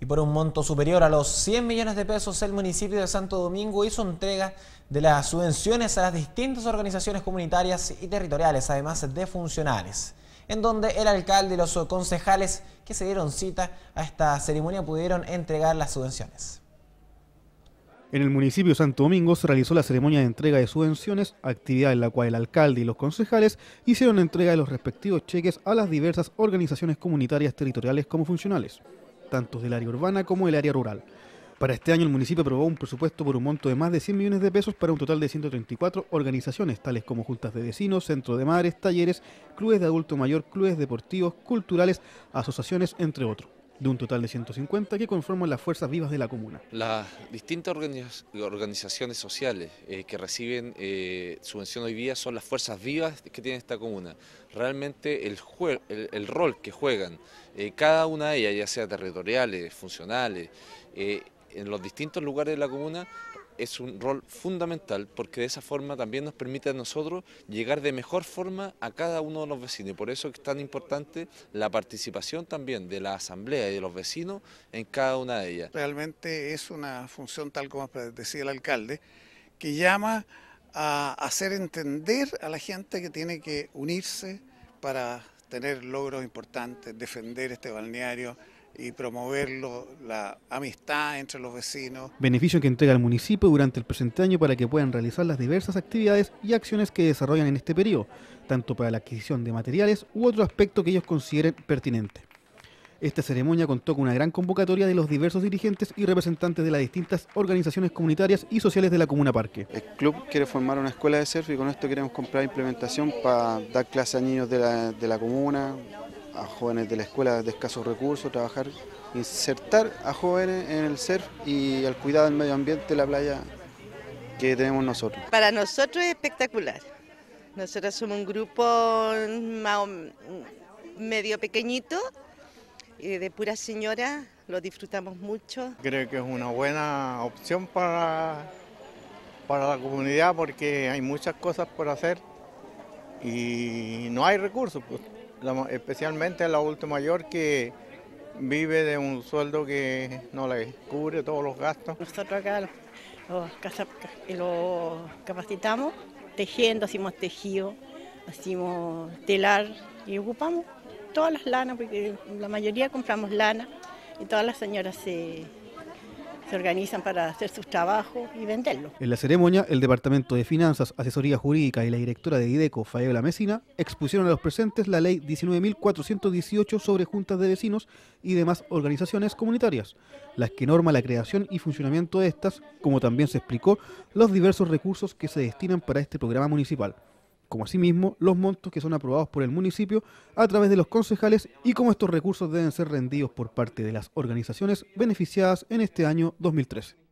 Y por un monto superior a los 100 millones de pesos, el municipio de Santo Domingo hizo entrega de las subvenciones a las distintas organizaciones comunitarias y territoriales, además de funcionales, en donde el alcalde y los concejales que se dieron cita a esta ceremonia pudieron entregar las subvenciones. En el municipio de Santo Domingo se realizó la ceremonia de entrega de subvenciones, actividad en la cual el alcalde y los concejales hicieron entrega de los respectivos cheques a las diversas organizaciones comunitarias territoriales como funcionales tanto del área urbana como del área rural. Para este año el municipio aprobó un presupuesto por un monto de más de 100 millones de pesos para un total de 134 organizaciones, tales como juntas de vecinos, centros de madres, talleres, clubes de adulto mayor, clubes deportivos, culturales, asociaciones, entre otros de un total de 150 que conforman las fuerzas vivas de la comuna. Las distintas organizaciones sociales eh, que reciben eh, subvención hoy día son las fuerzas vivas que tiene esta comuna. Realmente el, rol que juegan eh, cada una de ellas, ya sea territoriales, funcionales, en los distintos lugares de la comuna es un rol fundamental porque de esa forma también nos permite a nosotros llegar de mejor forma a cada uno de los vecinos. Por eso es tan importante la participación también de la asamblea y de los vecinos en cada una de ellas. Realmente es una función, tal como decía el alcalde, que llama a hacer entender a la gente que tiene que unirse para tener logros importantes, defender este balneario, y promoverlo, la amistad entre los vecinos. Beneficio que entrega el municipio durante el presente año para que puedan realizar las diversas actividades y acciones que desarrollan en este periodo, tanto para la adquisición de materiales u otro aspecto que ellos consideren pertinente. Esta ceremonia contó con una gran convocatoria de los diversos dirigentes y representantes de las distintas organizaciones comunitarias y sociales de la Comuna Parque. El club quiere formar una escuela de surf y con esto queremos comprar implementación para dar clases a niños de la, de la comuna, a jóvenes de la escuela de escasos recursos, trabajar, insertar a jóvenes en el surf y al cuidado del medio ambiente la playa que tenemos nosotros. Para nosotros es espectacular. Nosotros somos un grupo medio pequeñito, de pura señora, lo disfrutamos mucho. Creo que es una buena opción para, para la comunidad porque hay muchas cosas por hacer y no hay recursos. Pues especialmente la última mayor que vive de un sueldo que no le cubre todos los gastos. Nosotros acá los, los capacitamos tejiendo, hacemos tejido, hacemos telar y ocupamos todas las lanas, porque la mayoría compramos lana y todas las señoras se se organizan para hacer sus trabajos y venderlos. En la ceremonia, el Departamento de Finanzas, Asesoría Jurídica y la directora de IDECO, Fabiola Mesina, expusieron a los presentes la ley 19.418 sobre juntas de vecinos y demás organizaciones comunitarias, las que norma la creación y funcionamiento de estas, como también se explicó los diversos recursos que se destinan para este programa municipal como asimismo los montos que son aprobados por el municipio a través de los concejales y cómo estos recursos deben ser rendidos por parte de las organizaciones beneficiadas en este año 2013.